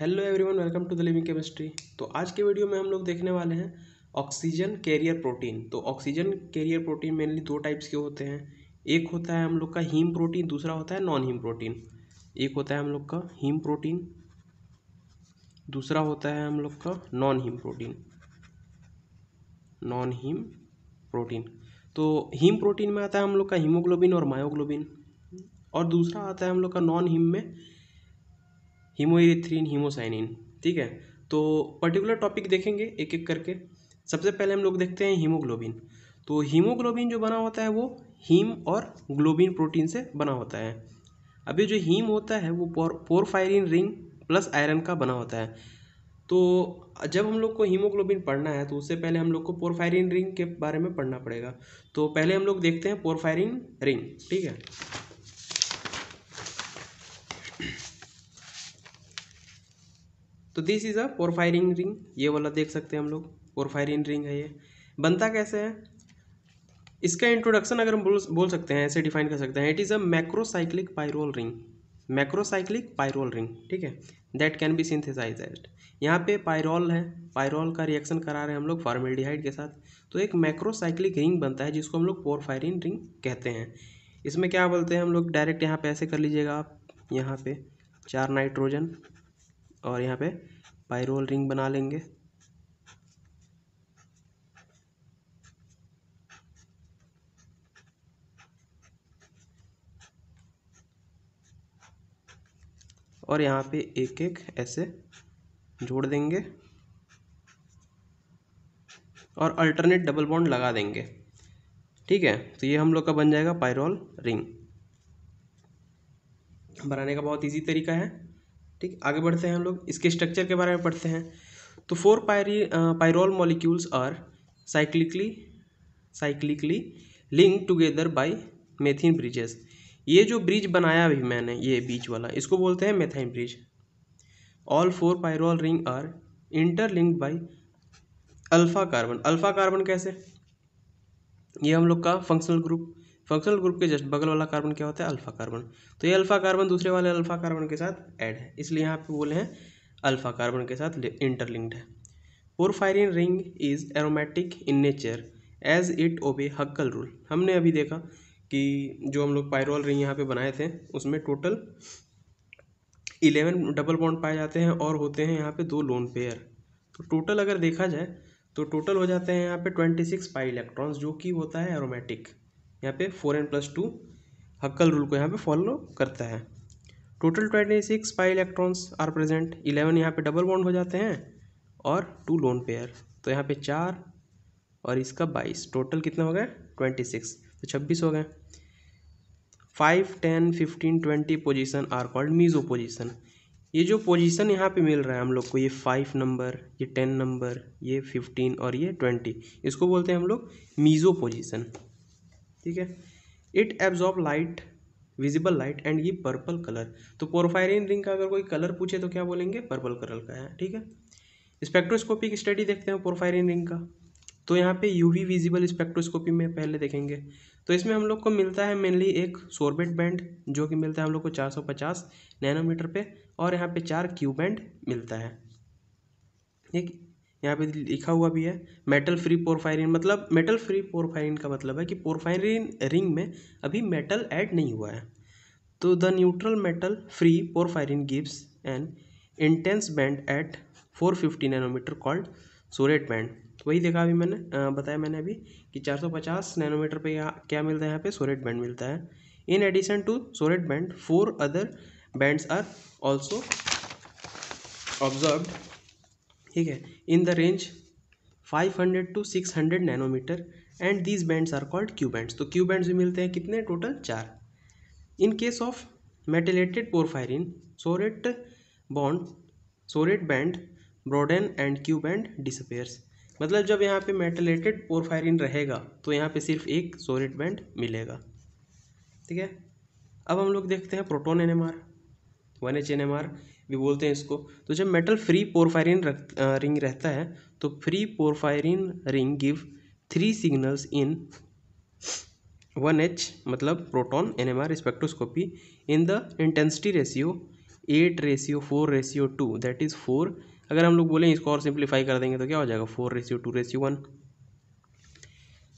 hello everyone welcome to the living chemistry तो आज के वीडियो में हम लोग देखने वाले हैं ऑक्सीजन कैरियर प्रोटीन तो ऑक्सीजन कैरियर प्रोटीन मेनली दो टाइप्स के होते हैं एक होता है हम लोग का हीम प्रोटीन दूसरा होता है नॉन हीम प्रोटीन एक होता है हम लोग का हीम प्रोटीन दूसरा होता है हम लोग का non haem protein non haem protein तो हीम प्रोटीन में आता है हम लोग का हीमोग्लोबिन और मायोग्लोबिन और दूसरा आता है हम लोग का नॉन हीम में हीमोइरिथ्रिन हीमोसाइनिन ठीक है तो पर्टिकुलर टॉपिक देखेंगे एक एक करके सबसे पहले हम लोग देखते हैं हीमोग्लोबिन तो हीमोग्लोबिन जो बना होता है वो हीम और ग्लोबिन प्रोटीन से बना होता है अभी जो हीम होता है वो पोर पोरफायरिन रिंग प्लस आयरन का बना होता है तो जब हम लोग को हीमोग्लोबिन पढ़ना है तो उससे पहले हम लोग को पोरफायरिन रिंग के बारे में पढ़ना पड़ेगा तो पहले हम लोग देखते हैं पोरफायरिन रिंग ठीक है तो this is a porphyrin ring ये वाला देख सकते हैं हम लोग फोर रिंग है ये बनता कैसे है इसका इंट्रोडक्शन अगर हम बोल बोल सकते हैं ऐसे डिफाइन कर सकते हैं it is a macrocyclic pyrrole ring macrocyclic pyrrole ring ठीक है दैट कैन बी सिंथेसाइज यहाँ पे पायरोल है पायरोल का रिएक्शन करा रहे हैं हम लोग फार्मेल्डिहाइड के साथ तो एक मैक्रोसाइक्लिक रिंग बनता है जिसको हम लोग पोरफायरिन रिंग कहते हैं इसमें क्या बोलते हैं हम लोग डायरेक्ट यहाँ पे ऐसे कर लीजिएगा आप यहाँ पे चार नाइट्रोजन और यहाँ पे पायरोल रिंग बना लेंगे और यहाँ पे एक एक ऐसे जोड़ देंगे और अल्टरनेट डबल बॉन्ड लगा देंगे ठीक है तो ये हम लोग का बन जाएगा पायरोल रिंग बनाने का बहुत इजी तरीका है ठीक आगे बढ़ते हैं हम लोग इसके स्ट्रक्चर के बारे में पढ़ते हैं तो फोर पायरी pyrrole molecules are cyclically cyclically linked together by methine bridges ये जो ब्रिज बनाया अभी मैंने ये बीच वाला इसको बोलते हैं methine bridge all four pyrrole ring are link by alpha carbon alpha carbon कैसे ये हम लोग का फंक्शनल ग्रुप फंक्शनल ग्रुप के जस्ट बगल वाला कार्बन क्या होता है अल्फा कार्बन तो ये अल्फा कार्बन दूसरे वाले अल्फा कार्बन के साथ ऐड है इसलिए यहाँ पे बोले हैं अल्फा कार्बन के साथ इंटरलिंक्ड है porphyrin ring is aromatic in nature as it obey Huckel rule हमने अभी देखा कि जो हम लोग पायरोल रिंग यहाँ पे बनाए थे उसमें टोटल इलेवन डबल बॉन्ड पाए जाते हैं और होते हैं यहाँ पे दो लोन पेयर तो टोटल अगर देखा जाए तो टोटल हो जाते हैं यहाँ पे ट्वेंटी सिक्स पाई इलेक्ट्रॉन्स जो कि होता है एरोमेटिक यहाँ पे four n plus two Huckel rule को यहाँ पे फॉलो करता है total twenty six pi electrons are present eleven यहाँ पे डबल बॉन्ड हो जाते हैं और टू लोन पेयर तो यहाँ पे चार और इसका बाईस टोटल कितना हो गया ट्वेंटी सिक्स तो छब्बीस हो गए five ten fifteen twenty position are called meso position ये जो पोजीशन यहाँ पे मिल रहा है हम लोग को ये फाइव नंबर ये टेन नंबर ये फिफ्टीन और ये ट्वेंटी इसको बोलते हैं हम लोग मीज़ो पोजीशन ठीक है it absorb light visible light and ये पर्पल कलर तो पोरफायरिन रिंग का अगर कोई कलर पूछे तो क्या बोलेंगे पर्पल कलर का है ठीक है स्पेक्ट्रोस्कोपिक स्टडी देखते हैं पोरफायरिन रिंग का तो यहाँ पे यूवी विजिबल स्पेक्ट्रोस्कोपी में पहले देखेंगे तो इसमें हम लोग को मिलता है मेनली एक सोरबेट बैंड जो कि मिलता है हम लोग को 450 नैनोमीटर पे और यहाँ पे चार क्यू बैंड मिलता है ठीक यहाँ पे लिखा हुआ भी है मेटल फ्री पोरफायरिन मतलब मेटल फ्री पोरफायरिन का मतलब है कि पोरफायरिन रिंग में अभी मेटल ऐड नहीं हुआ है तो the neutral metal free porphyrin gives an intense band at four fifty nanometer called Soret band वही देखा अभी मैंने आ, बताया मैंने अभी कि 450 नैनोमीटर पे क्या मिलता है यहाँ पे सोरेट बैंड मिलता है in addition to Soret band four other bands are also observed ठीक है in the range 500 to 600 nanometer and these bands are called Q bands तो क्यू बैंड्स भी मिलते हैं कितने टोटल चार in case of metalated porphyrin Soret bond Soret band broaden and Q band disappears मतलब जब यहाँ पे मेटेलेटेड पोरफायरिन रहेगा तो यहाँ पे सिर्फ एक सोरेट बैंड मिलेगा ठीक है अब हम लोग देखते हैं proton N M R one H N M R भी बोलते हैं इसको तो जब मेटल फ्री पोरफायरिन रिंग रहता है तो free porphyrin ring give three signals in one H मतलब proton N M R spectroscopy in the intensity ratio eight ratio four ratio two that is four अगर हम लोग बोलें इसको और सिंप्लीफाई कर देंगे तो क्या हो जाएगा four ratio two ratio one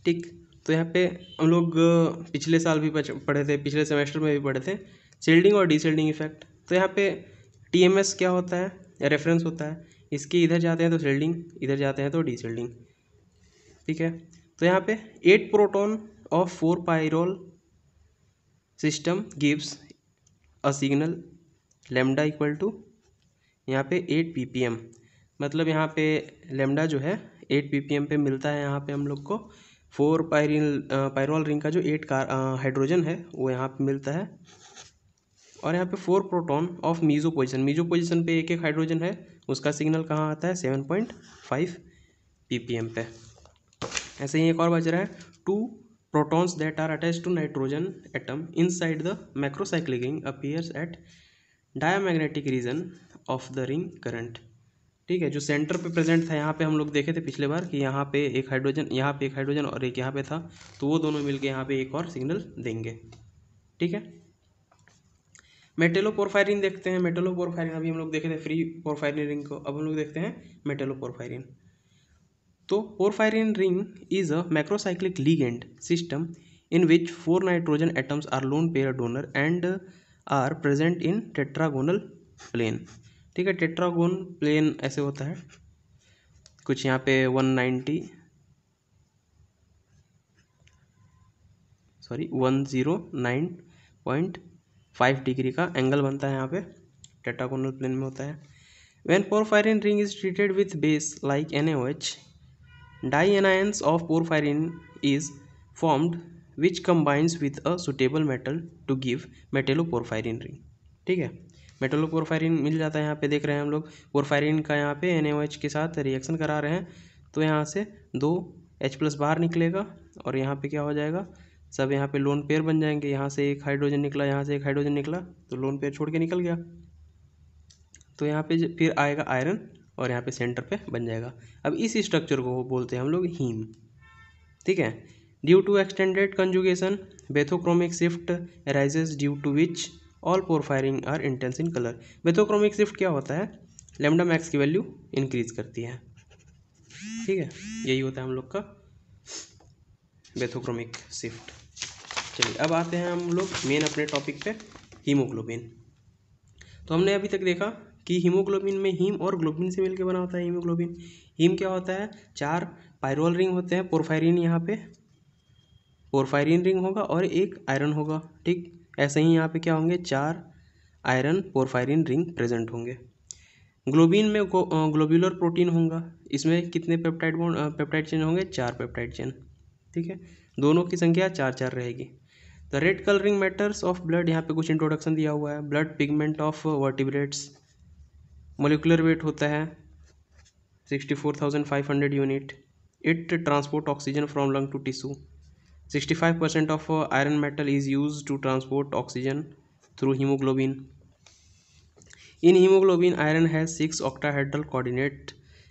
ठीक तो यहाँ पे हम लोग पिछले साल भी पढ़े थे पिछले सेमेस्टर में भी पढ़े थे सेल्डिंग और डीसील्डिंग इफेक्ट तो यहाँ पे टी एम एस क्या होता है रेफरेंस होता है इसके इधर जाते हैं तो सेल्डिंग इधर जाते हैं तो डी सेल्डिंग ठीक है तो यहाँ पे eight proton of four pyrrole system gives a signal lambda equal to यहाँ पे एट पी पी एम मतलब यहाँ पे लेमडा जो है एट पी पी एम पे मिलता है यहाँ पे हम लोग को फोर पायरिन पायरोल रिंग का जो एट कार हाइड्रोजन है वो यहाँ पे मिलता है और यहाँ पे four proton of meso position meso position पे एक एक हाइड्रोजन है उसका सिग्नल कहाँ आता है seven point five P P M पे ऐसे ही एक और बच रहा है two protons that are attach to nitrogen atom inside the macrocyclic ring appears at diamagnetic region of the ring current ठीक है जो सेंटर पे प्रेजेंट था यहाँ पे हम लोग देखे थे पिछले बार कि यहाँ पे एक हाइड्रोजन यहाँ पे एक हाइड्रोजन और एक यहाँ पे था तो वो दोनों मिलके यहाँ पे एक और सिग्नल देंगे ठीक है मेटेलो पोरफायरिन देखते हैं मेटेलो पोरफायरिन अभी हम लोग देखे थे फ्री पोरफायरिन रिंग को अब हम लोग देखते हैं मेटेलो पोरफायरिन तो porphyrin ring is a macrocyclic ligand system in which four nitrogen atoms are lone pair donor and are present in tetragonal plane ठीक है टेट्रागोन प्लेन ऐसे होता है कुछ यहाँ पे one ninety sorry one zero nine point five degree का angle बनता है यहाँ पे टेटाकोनल प्लेन में होता है when porphyrin ring is treated with base like N A H dianions of porphyrin is formed which combines with a suitable metal to give metallo porphyrin ring ठीक है metallo porphyrin मिल जाता है यहाँ पे देख रहे हैं हम लोग पोरफायरिन का यहाँ पे एन के साथ रिएक्शन करा रहे हैं तो यहाँ से दो एच प्लस बाहर निकलेगा और यहाँ पे क्या हो जाएगा सब यहाँ पे लोन पेयर बन जाएंगे यहाँ से एक हाइड्रोजन निकला यहाँ से एक हाइड्रोजन निकला तो लोन पेयर छोड़ के निकल गया तो यहाँ पे फिर आएगा आयरन और यहाँ पे सेंटर पे बन जाएगा अब इस स्ट्रक्चर को बोलते हैं हम लोग हीम ठीक है due to extended conjugation bathochromic shift raises due to which all porphyrin are intense in colour bathochromic shift क्या होता है लेमडा मैक्स की वैल्यू इंक्रीज करती है ठीक है यही होता है हम लोग का बेथोक्रोमिक शिफ्ट चलिए अब आते हैं हम लोग मेन अपने टॉपिक पे हीमोग्लोबिन तो हमने अभी तक देखा कि हीमोग्लोबिन में हीम और ग्लोबिन से मिलकर बना होता है हीमोग्लोबिन हीम क्या होता है चार पायरोल रिंग होते हैं पोरफायरिन यहाँ पे पोरफायरिन रिंग होगा और एक आयरन होगा ठीक ऐसे ही यहाँ पे क्या होंगे चार आयरन पोरफायरिन रिंग प्रेजेंट होंगे ग्लोबिन में ग्लोब्यूलर प्रोटीन होगा इसमें कितने पेप्टाइड पेप्टाइड चेन होंगे चार पेप्टाइड चेन ठीक है दोनों की संख्या चार चार रहेगी the red colouring matters of blood यहाँ पे कुछ इंट्रोडक्शन दिया हुआ है blood pigment of vertebrates molecular weight होता है sixty four thousand five hundred unit it transport oxygen from lung to tissue sixty five percent of iron metal is use to transport oxygen through haemoglobin in haemoglobin iron has six octahedral coordinate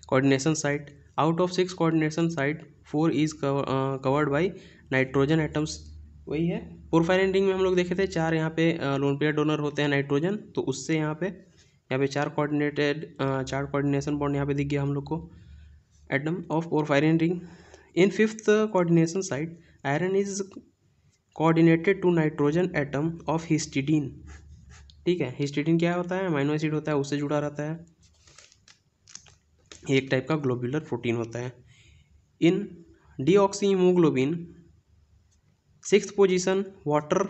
coordination site out of six coordination site four is covered by nitrogen atoms वही है पोरफाइनडिंग में हम लोग देखे थे चार यहाँ पे लोन पेयर डोनर होते हैं नाइट्रोजन तो उससे यहाँ पे यहाँ पे चार कोऑर्डिनेटेड चार कोऑर्डिनेशन बॉन्ड यहाँ पे दिख गया हम लोग को atom of porphyrin ring in fifth coordination site iron is coordinated to nitrogen atom of histidine ठीक है हिस्टिडीन क्या होता है माइनो एसिड होता है उससे जुड़ा रहता है एक टाइप का ग्लोबुलर प्रोटीन होता है in deoxy six position water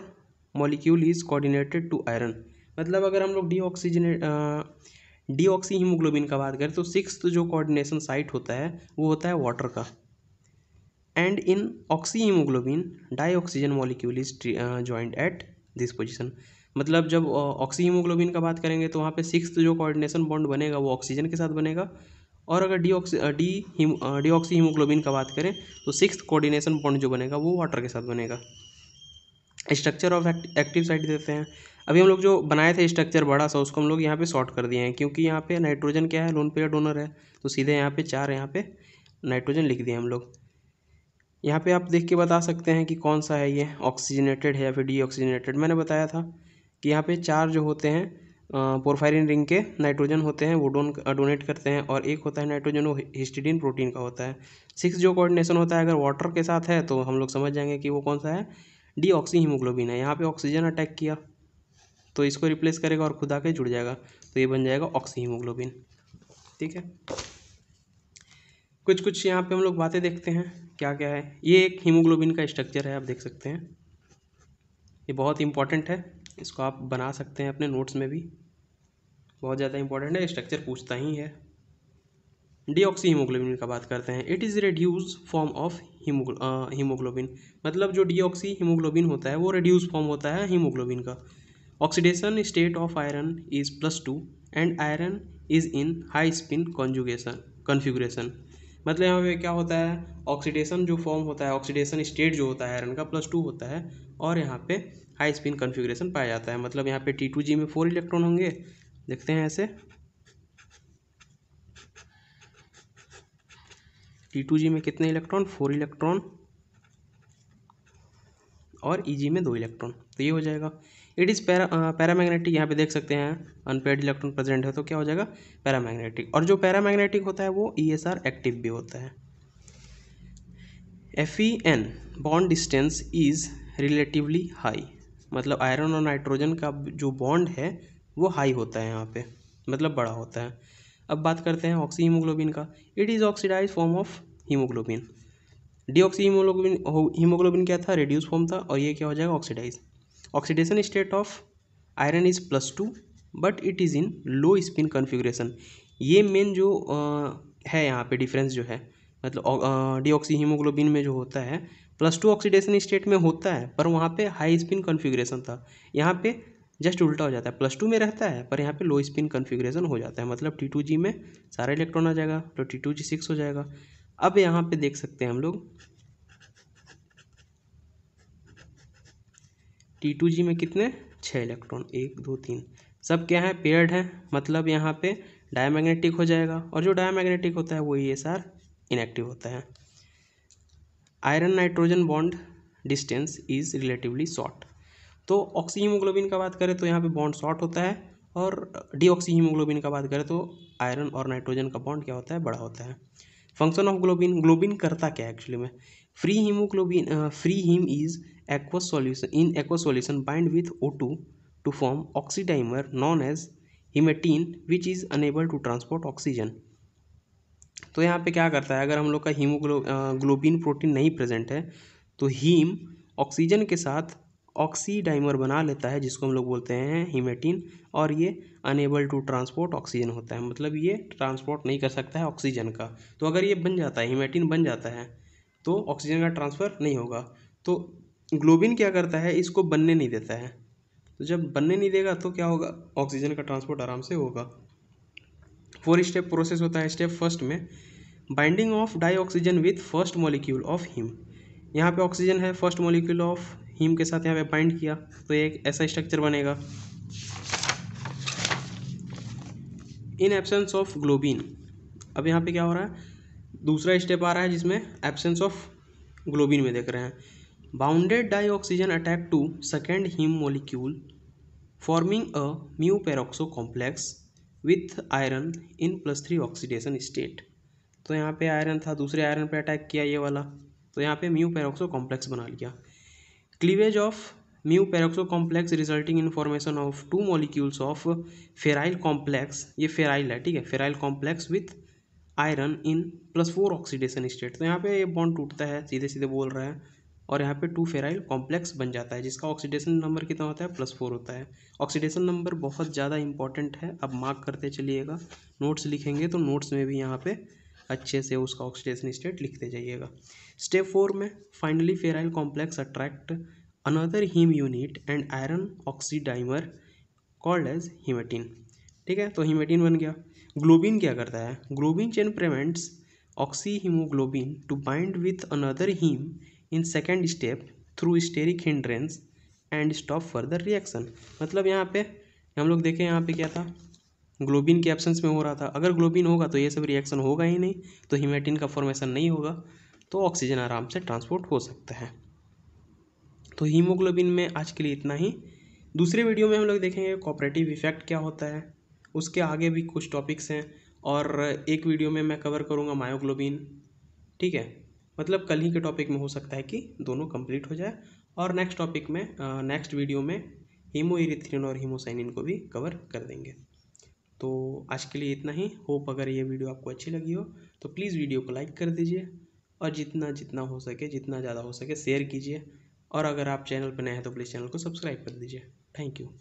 molecule is coordinated to iron मतलब अगर हम लोग deoxygenated deoxy haemoglobin का बात करें तो सिक्स जो कोऑर्डिनेशन साइट होता है वो होता है वाटर का and in oxy haemoglobin dioxygen molecule is joint at this position मतलब जब ऑक्सी हीमोग्लोबिन का बात करेंगे तो वहाँ पे सिक्स जो कोऑर्डिनेशन बॉन्ड बनेगा वो ऑक्सीजन के साथ बनेगा और अगर डी ऑक्सी डी डी ऑक्सी हीमोग्लोबिन का बात करें तो सिक्स कोऑर्डिनेशन बॉन्ड जो बनेगा वो वाटर के साथ बनेगा स्ट्रक्चर ऑफ एक्टिव साइट देते हैं अभी हम लोग जो बनाए थे स्ट्रक्चर बड़ा सा उसको हम लोग यहाँ पे शॉर्ट कर दिए हैं क्योंकि यहाँ पे नाइट्रोजन क्या है लोन पेयर डोनर है तो सीधे यहाँ पे चार यहाँ पे नाइट्रोजन लिख दिए हम लोग यहाँ पे आप देख के बता सकते हैं कि कौन सा है ये ऑक्सीजनेटेड है या फिर डी मैंने बताया था कि यहाँ पर चार जो होते हैं पोरफायरिन रिंग के नाइट्रोजन होते हैं वो डोन डोनेट करते हैं और एक होता है नाइट्रोजन वो हिस्टिडीन प्रोटीन का होता है सिक्स जो कोऑर्डिनेशन होता है अगर वाटर के साथ है तो हम लोग समझ जाएंगे कि वो कौन सा है डी ऑक्सी हीमोग्लोबिन है यहाँ पे ऑक्सीजन अटैक किया तो इसको रिप्लेस करेगा और खुद आके जुड़ जाएगा तो ये बन जाएगा ऑक्सी हीमोग्लोबिन ठीक है कुछ कुछ यहाँ पर हम लोग बातें देखते हैं क्या क्या है ये एक हीमोग्लोबिन का स्ट्रक्चर है आप देख सकते हैं ये बहुत इंपॉर्टेंट है इसको आप बना सकते हैं अपने नोट्स में भी बहुत ज़्यादा इंपॉर्टेंट है स्ट्रक्चर पूछता ही है डी हीमोग्लोबिन का बात करते हैं it is reduce form of haemoglobin मतलब जो डी हीमोग्लोबिन होता है वो रेड्यूज फॉर्म होता है हीमोग्लोबिन का oxidation state of iron is plus two and iron is in high spin conjugation configuration मतलब यहाँ पे क्या होता है ऑक्सीडेशन जो फॉर्म होता है ऑक्सीडेशन स्टेट जो होता है आयरन का प्लस टू होता है और यहाँ पे हाई स्पिन कन्फ्यूग्रेशन पाया जाता है मतलब यहाँ पे टी टू जी में फोर इलेक्ट्रॉन होंगे देखते हैं ऐसे टी टू जी में कितने इलेक्ट्रॉन फोर इलेक्ट्रॉन और ई e जी में दो इलेक्ट्रॉन तो ये हो जाएगा इट इज़ पैरा पैरामैग्नेटिक यहाँ पे देख सकते हैं अनपेड इलेक्ट्रॉन प्रेजेंट है तो क्या हो जाएगा पैरामैग्नेटिक और जो पैरामैग्नेटिक होता है वो ई एस आर एक्टिव भी होता है F E N bond distance is relatively high मतलब आयरन और नाइट्रोजन का जो बॉन्ड है वो हाई होता है यहाँ पे मतलब बड़ा होता है अब बात करते हैं ऑक्सी हीमोग्लोबिन का it is oxidise form of haemoglobin deoxy haemoglobin haemoglobin क्या था रिड्यूस फॉर्म था और ये क्या हो जाएगा oxidise oxidation state of iron is plus two but it is in low spin configuration ये मेन जो आ, है यहाँ पे डिफरेंस जो है मतलब डीऑक्सी हीमोग्लोबिन में जो होता है प्लस टू ऑक्सीडेशन स्टेट में होता है पर वहाँ पे हाई स्पिन कॉन्फ़िगरेशन था यहाँ पे जस्ट उल्टा हो जाता है प्लस टू में रहता है पर यहाँ पे लो स्पिन कन्फिग्रेशन हो जाता है मतलब टी टू जी में सारा इलेक्ट्रॉन आ जाएगा तो टी टू जी सिक्स हो जाएगा अब यहाँ पे देख सकते हैं हम लोग टी टू जी में कितने छः इलेक्ट्रॉन एक दो तीन सब क्या है पेयर्ड है मतलब यहाँ पे डायमैग्नेटिक हो जाएगा और जो डायमैग्नेटिक होता है वो ई एस आर इनएक्टिव होता है iron nitrogen bond distance is relatively short तो ऑक्सीहीमोग्लोबिन का बात करें तो यहाँ पे बॉन्ड शॉर्ट होता है और डीऑक्सी का बात करें तो आयरन और नाइट्रोजन का बॉन्ड क्या होता है बड़ा होता है फंक्शन ऑफ ग्लोबिन ग्लोबिन करता क्या है एक्चुअली में free haemoglobin free haem is aqueous solution in aqueous solution bind with O two to form oxo dimer known as haematin which is unable to transport oxygen तो यहाँ पे क्या करता है अगर हम लोग का हीमोग्लो ग्लोबिन प्रोटीन नहीं प्रेजेंट है तो हीम ऑक्सीजन के साथ ऑक्सीडाइमर बना लेता है जिसको हम लोग बोलते हैं हीमेटिन और ये अनेबल टू ट्रांसपोर्ट ऑक्सीजन होता है मतलब ये ट्रांसपोर्ट नहीं कर सकता है ऑक्सीजन का तो अगर ये बन जाता है हीमेटिन बन जाता है तो ऑक्सीजन का ट्रांसफ़र नहीं होगा तो ग्लोबिन क्या करता है इसको बनने नहीं देता है तो जब बनने नहीं देगा तो क्या होगा ऑक्सीजन का ट्रांसपोर्ट आराम से होगा फोर स्टेप प्रोसेस होता है स्टेप फर्स्ट में binding of dioxygen with first molecule of haem यहाँ पे ऑक्सीजन है फर्स्ट मॉलिक्यूल ऑफ हीम के साथ यहाँ पे बाइंड किया तो एक ऐसा स्ट्रक्चर बनेगा इन एब्सेंस ऑफ ग्लोबिन अब यहाँ पे क्या हो रहा है दूसरा स्टेप आ रहा है जिसमें एब्सेंस ऑफ ग्लोबिन में देख रहे हैं bounded dioxygen attack to second haem molecule forming a mu peroxo complex with iron in plus three oxidation state तो यहाँ पे आयरन था दूसरे आयरन पे अटैक किया ये वाला तो यहाँ पे म्यू पेरोक्सो कॉम्प्लेक्स बना लिया cleavage of mu peroxo complex resulting in formation of two molecules of ferryl complex ये फेराइल है ठीक है ferryl complex with iron in plus four oxidation state तो यहाँ पे ये बॉन्ड टूटता है सीधे सीधे बोल रहे हैं और यहाँ पे टू फेराइल कॉम्प्लेक्स बन जाता है जिसका ऑक्सीडेशन नंबर कितना होता है प्लस फोर होता है ऑक्सीडेशन नंबर बहुत ज़्यादा इंपॉर्टेंट है अब मार्क करते चलिएगा नोट्स लिखेंगे तो नोट्स में भी यहाँ पे अच्छे से उसका ऑक्सीडेशन स्टेट लिखते जाइएगा स्टेप फोर में finally ferryl complex attract another haem unit and iron oxo dimer called as haematin ठीक है तो हीमेटिन बन गया ग्लोबिन क्या करता है globin chain prevents oxy haemoglobin to bind with another haem in second step through steric hindrance and stop further reaction मतलब यहाँ पे हम लोग देखें यहाँ पे क्या था ग्लोबिन के एब्सेंस में हो रहा था अगर ग्लोबिन होगा तो ये सब रिएक्शन होगा ही नहीं तो हिमेटिन का फॉर्मेशन नहीं होगा तो ऑक्सीजन आराम से ट्रांसपोर्ट हो सकता है तो हीमोग्लोबिन में आज के लिए इतना ही दूसरे वीडियो में हम लोग देखेंगे कॉपरेटिव इफेक्ट क्या होता है उसके आगे भी कुछ टॉपिक्स हैं और एक वीडियो में मैं कवर करूँगा मायोग्लोबिन ठीक है मतलब कल ही के टॉपिक में हो सकता है कि दोनों कंप्लीट हो जाए और नेक्स्ट टॉपिक में नेक्स्ट वीडियो में हीमो और हीमोसाइनिन को भी कवर कर देंगे तो आज के लिए इतना ही होप अगर ये वीडियो आपको अच्छी लगी हो तो प्लीज़ वीडियो को लाइक कर दीजिए और जितना जितना हो सके जितना ज़्यादा हो सके शेयर कीजिए और अगर आप चैनल पर नए हैं तो प्लीज़ चैनल को सब्सक्राइब कर दीजिए थैंक यू